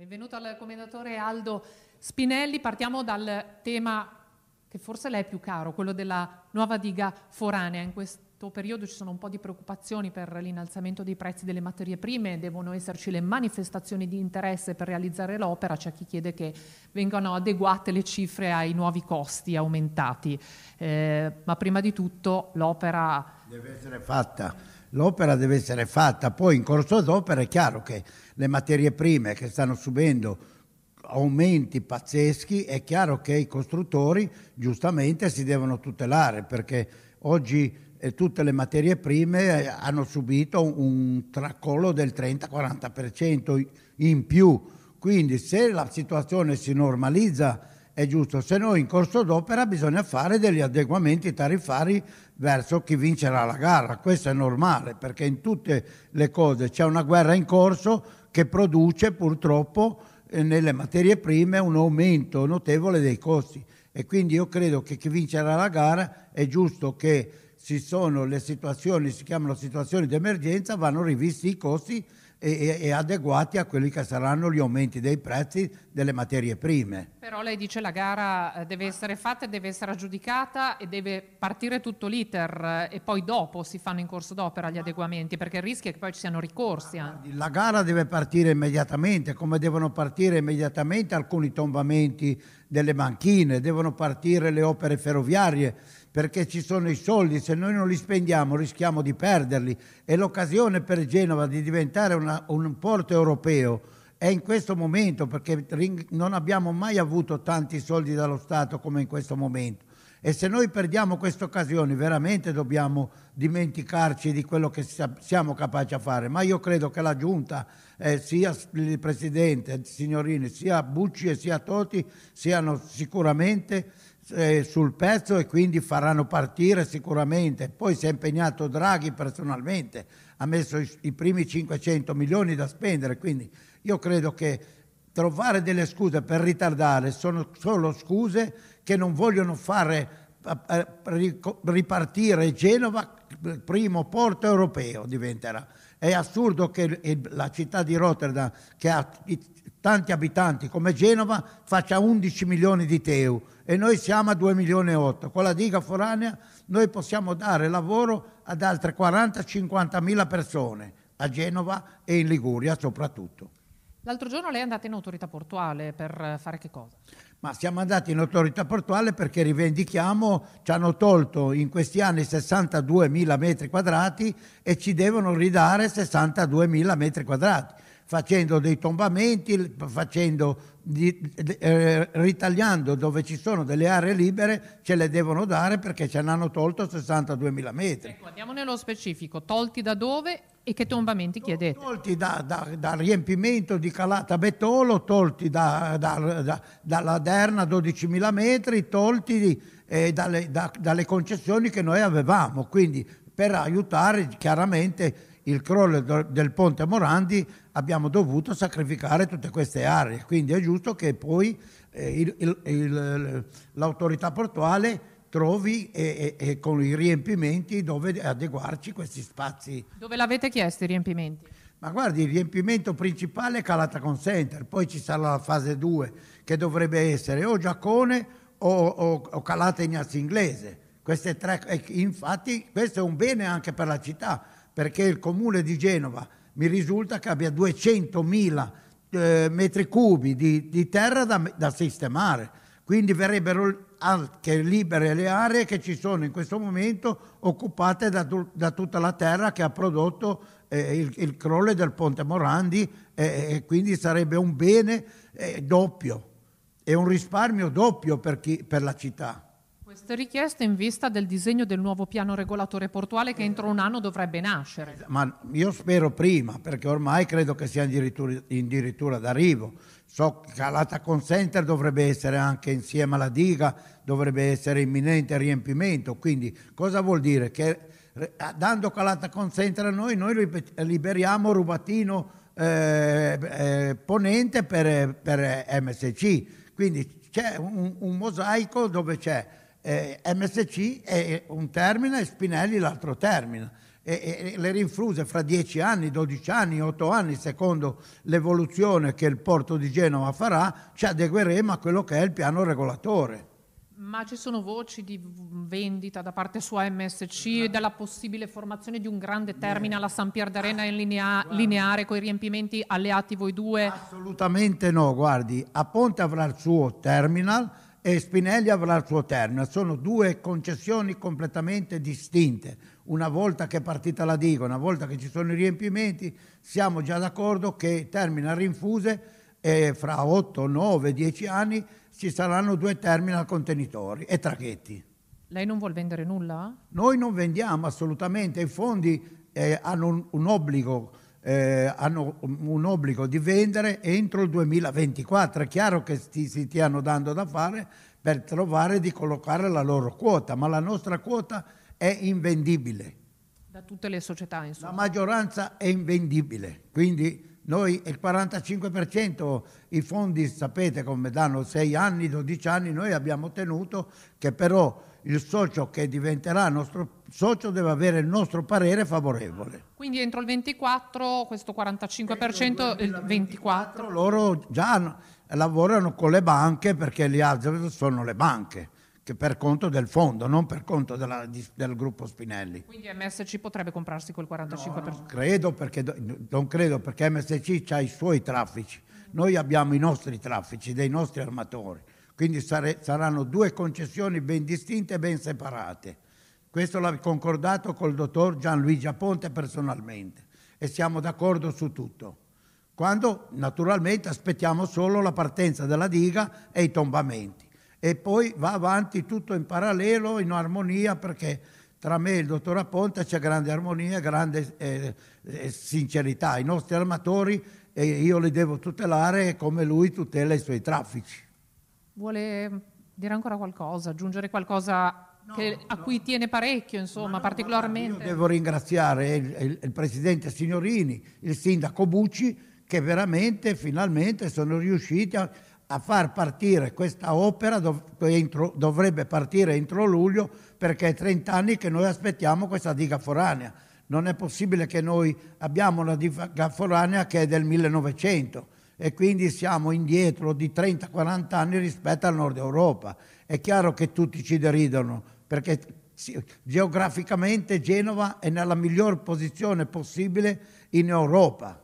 Benvenuto al commendatore Aldo Spinelli. Partiamo dal tema che forse lei è più caro, quello della nuova diga foranea. In questo periodo ci sono un po' di preoccupazioni per l'innalzamento dei prezzi delle materie prime, devono esserci le manifestazioni di interesse per realizzare l'opera, c'è chi chiede che vengano adeguate le cifre ai nuovi costi aumentati. Eh, ma prima di tutto l'opera... Deve essere fatta l'opera deve essere fatta, poi in corso d'opera è chiaro che le materie prime che stanno subendo aumenti pazzeschi, è chiaro che i costruttori giustamente si devono tutelare perché oggi eh, tutte le materie prime eh, hanno subito un tracollo del 30-40% in più. Quindi se la situazione si normalizza è giusto, se no in corso d'opera bisogna fare degli adeguamenti tariffari verso chi vincerà la gara, questo è normale perché in tutte le cose c'è una guerra in corso che produce purtroppo eh, nelle materie prime un aumento notevole dei costi e quindi io credo che chi vincerà la gara è giusto che ci sono le situazioni, si chiamano situazioni di emergenza, vanno rivisti i costi e, e, adeguati a quelli che saranno gli aumenti dei prezzi delle materie prime. Però lei dice che la gara eh, deve essere fatta, deve essere aggiudicata e deve partire tutto l'iter eh, e poi dopo si fanno in corso d'opera gli adeguamenti perché il rischio è che poi ci siano ricorsi. Anche. La gara deve partire immediatamente, come devono partire immediatamente alcuni tombamenti delle banchine, devono partire le opere ferroviarie perché ci sono i soldi, se noi non li spendiamo rischiamo di perderli. E l'occasione per Genova di diventare una, un porto europeo è in questo momento, perché non abbiamo mai avuto tanti soldi dallo Stato come in questo momento. E se noi perdiamo queste occasioni veramente dobbiamo dimenticarci di quello che siamo capaci a fare. Ma io credo che la Giunta, eh, sia il Presidente Signorini, sia Bucci e sia Toti, siano sicuramente eh, sul pezzo e quindi faranno partire sicuramente. Poi si è impegnato Draghi personalmente, ha messo i, i primi 500 milioni da spendere, quindi io credo che trovare delle scuse per ritardare sono solo scuse che non vogliono fare eh, eh, ripartire Genova primo porto europeo diventerà. È assurdo che la città di Rotterdam, che ha tanti abitanti come Genova, faccia 11 milioni di teu e noi siamo a 2 milioni e 8. Con la diga foranea noi possiamo dare lavoro ad altre 40-50 mila persone a Genova e in Liguria soprattutto. L'altro giorno lei è andata in autorità portuale per fare che cosa? Ma siamo andati in autorità portuale perché rivendichiamo, ci hanno tolto in questi anni 62.000 metri quadrati e ci devono ridare 62.000 metri quadrati, facendo dei tombamenti, facendo, eh, ritagliando dove ci sono delle aree libere, ce le devono dare perché ce ne hanno tolto 62.000 metri. Ecco, andiamo nello specifico, tolti da dove e che tombamenti chiedete? Tolti da, da, dal riempimento di Calata Betolo, tolti da, dalla Derna 12.000 metri, tolti di, eh, dalle, dalle concessioni che noi avevamo, quindi per aiutare chiaramente il crollo del ponte Morandi abbiamo dovuto sacrificare tutte queste aree, quindi è giusto che poi eh, l'autorità portuale trovi e, e, e, con i riempimenti dove adeguarci questi spazi. Dove l'avete chiesto i riempimenti? Ma guardi, il riempimento principale è Calatacon Center, poi ci sarà la fase 2 che dovrebbe essere o Giacone o, o, o Calata Ignazio Inglese. Queste tre, infatti questo è un bene anche per la città, perché il comune di Genova mi risulta che abbia 200.000 eh, metri cubi di, di terra da, da sistemare quindi verrebbero anche libere le aree che ci sono in questo momento occupate da, da tutta la terra che ha prodotto eh, il, il crollo del Ponte Morandi eh, e quindi sarebbe un bene eh, doppio e un risparmio doppio per, chi, per la città. Queste richieste in vista del disegno del nuovo piano regolatore portuale che entro un anno dovrebbe nascere. Ma io spero prima, perché ormai credo che sia addirittura in d'arrivo. So che Calata Consenter dovrebbe essere anche insieme alla diga, dovrebbe essere imminente riempimento. Quindi cosa vuol dire? Che dando Calata Consenter a noi, noi liberiamo Rubatino eh, eh, Ponente per, per, MSC. Quindi c'è un, un mosaico dove c'è eh, MSC è un termine e Spinelli l'altro termine e, e le rinfruse fra 10 anni, 12 anni, 8 anni, secondo l'evoluzione che il porto di Genova farà, ci adegueremo a quello che è il piano regolatore. Ma ci sono voci di vendita da parte sua MSC e della possibile formazione di un grande termine alla San Pier d'Arena in linea, ah, lineare con i riempimenti alleati voi due? Assolutamente no, guardi, a Ponte avrà il suo terminal, e Spinelli avrà il suo termine. Sono due concessioni completamente distinte. Una volta che è partita la diga, una volta che ci sono i riempimenti, siamo già d'accordo che termina rinfuse e fra 8, 9, 10 anni ci saranno due terminal contenitori e traghetti. Lei non vuol vendere nulla? Noi non vendiamo assolutamente, i fondi eh, hanno un, un obbligo eh, hanno un obbligo di vendere entro il 2024. È chiaro che sti, si stiano dando da fare per trovare di collocare la loro quota, ma la nostra quota è invendibile. Da tutte le società, insomma. La maggioranza è invendibile, quindi noi il 45%, i fondi sapete come danno 6 anni, 12 anni, noi abbiamo ottenuto che però il socio che diventerà nostro socio deve avere il nostro parere favorevole. Quindi entro il 24, questo 45%, il, il 24. Loro già lavorano con le banche perché gli altri sono le banche che per conto del fondo, non per conto della, di, del gruppo Spinelli. Quindi MSC potrebbe comprarsi quel 45%? No, non, credo perché, non credo perché MSC ha i suoi traffici, noi abbiamo i nostri traffici, dei nostri armatori quindi sare, saranno due concessioni ben distinte e ben separate. Questo l'ha concordato col dottor Gianluigi Aponte personalmente e siamo d'accordo su tutto. Quando naturalmente aspettiamo solo la partenza della diga e i tombamenti e poi va avanti tutto in parallelo, in armonia perché tra me e il dottor Aponte c'è grande armonia e grande eh, eh, sincerità. I nostri armatori eh, io li devo tutelare come lui tutela i suoi traffici vuole mm, dire ancora qualcosa, aggiungere qualcosa no, che, no, a cui tiene parecchio, insomma, no, particolarmente. devo ringraziare il, il, il presidente Signorini, il sindaco Bucci, che veramente finalmente sono riusciti a, a far partire questa opera, dov, entro, dovrebbe partire entro luglio, perché è 30 anni che noi aspettiamo questa diga foranea. Non è possibile che noi abbiamo una diga foranea che è del 1900 e quindi siamo indietro di 30-40 anni rispetto al nord Europa. È chiaro che tutti ci deridono perché geograficamente Genova è nella miglior posizione possibile in Europa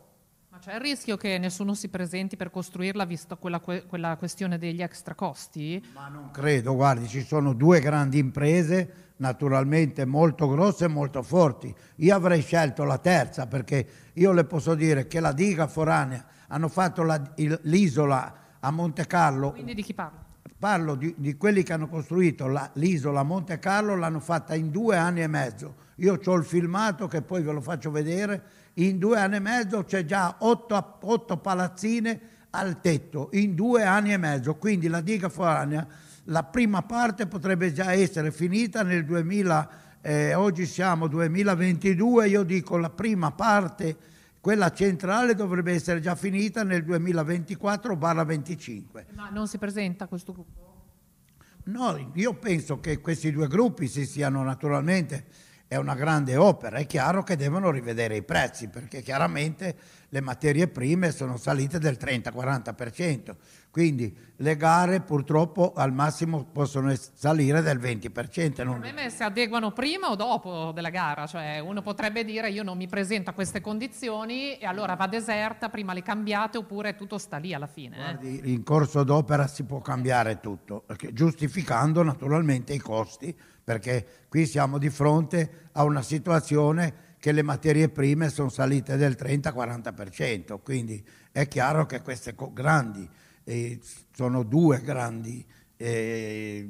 ma c'è il rischio che nessuno si presenti per costruirla, visto quella, quella questione degli extra costi? Ma non credo, guardi, ci sono due grandi imprese naturalmente molto grosse e molto forti. Io avrei scelto la terza perché io le posso dire che la diga foranea hanno fatto la, il, l'isola a Monte Carlo. Quindi di chi parlo? Parlo di, di quelli che hanno costruito la, l'isola a Monte Carlo, l'hanno fatta in due anni e mezzo io ho il filmato che poi ve lo faccio vedere, in due anni e mezzo c'è già otto, otto palazzine al tetto, in due anni e mezzo, quindi la diga foranea, la prima parte potrebbe già essere finita nel 2000. Eh, oggi siamo 2022, io dico la prima parte, quella centrale dovrebbe essere già finita nel 2024-25. Ma non si presenta questo gruppo? No, io penso che questi due gruppi si siano naturalmente è una grande opera, è chiaro che devono rivedere i prezzi perché chiaramente le materie prime sono salite del 30-40%, quindi le gare purtroppo al massimo possono salire del 20%. Non... Il problema è se adeguano prima o dopo della gara, cioè uno potrebbe dire io non mi presento a queste condizioni e allora va deserta, prima le cambiate oppure tutto sta lì alla fine. Eh? Guardi, in corso d'opera si può cambiare tutto, giustificando naturalmente i costi, perché qui siamo di fronte a una situazione che le materie prime sono salite del 30-40%, quindi è chiaro che queste grandi eh, sono due grandi eh,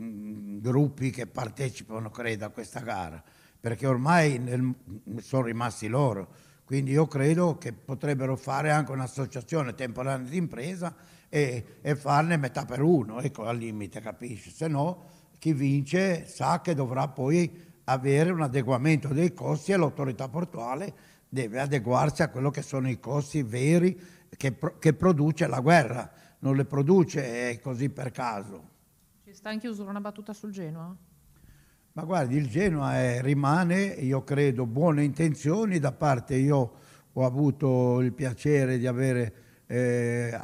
gruppi che partecipano, credo, a questa gara, perché ormai nel, sono rimasti loro. Quindi io credo che potrebbero fare anche un'associazione temporanea di impresa e, e farne metà per uno, ecco al limite, capisci? Se no chi vince sa che dovrà poi avere un adeguamento dei costi e l'autorità portuale deve adeguarsi a quello che sono i costi veri che, che produce la guerra non le produce è così per caso. Ci sta in chiusura una battuta sul Genoa? Ma guardi, il Genoa è, eh, rimane, io credo, buone intenzioni da parte, io ho avuto il piacere di avere eh,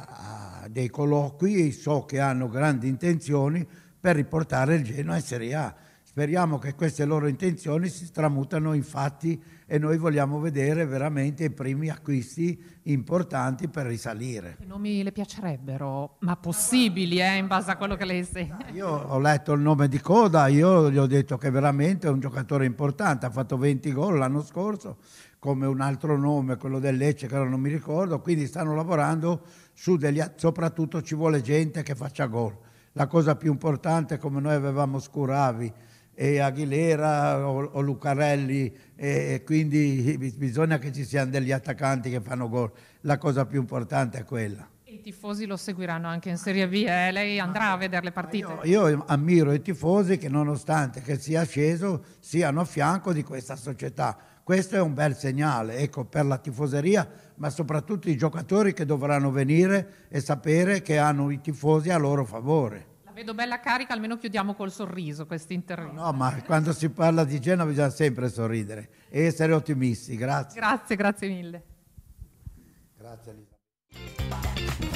dei colloqui, so che hanno grandi intenzioni per riportare il Genoa in Serie A. Speriamo che queste loro intenzioni si tramutano in fatti e noi vogliamo vedere veramente i primi acquisti importanti per risalire. I nomi le piacerebbero, ma possibili eh, in base a quello che lei sa. Io ho letto il nome di Coda, io gli ho detto che veramente è un giocatore importante, ha fatto 20 gol l'anno scorso, come un altro nome, quello del Lecce che ora non mi ricordo, quindi stanno lavorando su degli... soprattutto ci vuole gente che faccia gol. La cosa più importante, come noi avevamo Scuravi, e Aguilera o, o Lucarelli e, e quindi bisogna che ci siano degli attaccanti che fanno gol. La cosa più importante è quella. I tifosi lo seguiranno anche in Serie B, eh? lei andrà a vedere le partite? Io, io, ammiro i tifosi che nonostante che sia sceso siano a fianco di questa società. Questo è un bel segnale ecco, per la tifoseria, ma soprattutto i giocatori che dovranno venire e sapere che hanno i tifosi a loro favore vedo bella carica, almeno chiudiamo col sorriso questa intervista. No, ma quando si parla di Genova bisogna sempre sorridere e essere ottimisti. Grazie. Grazie, grazie mille. Grazie Lisa.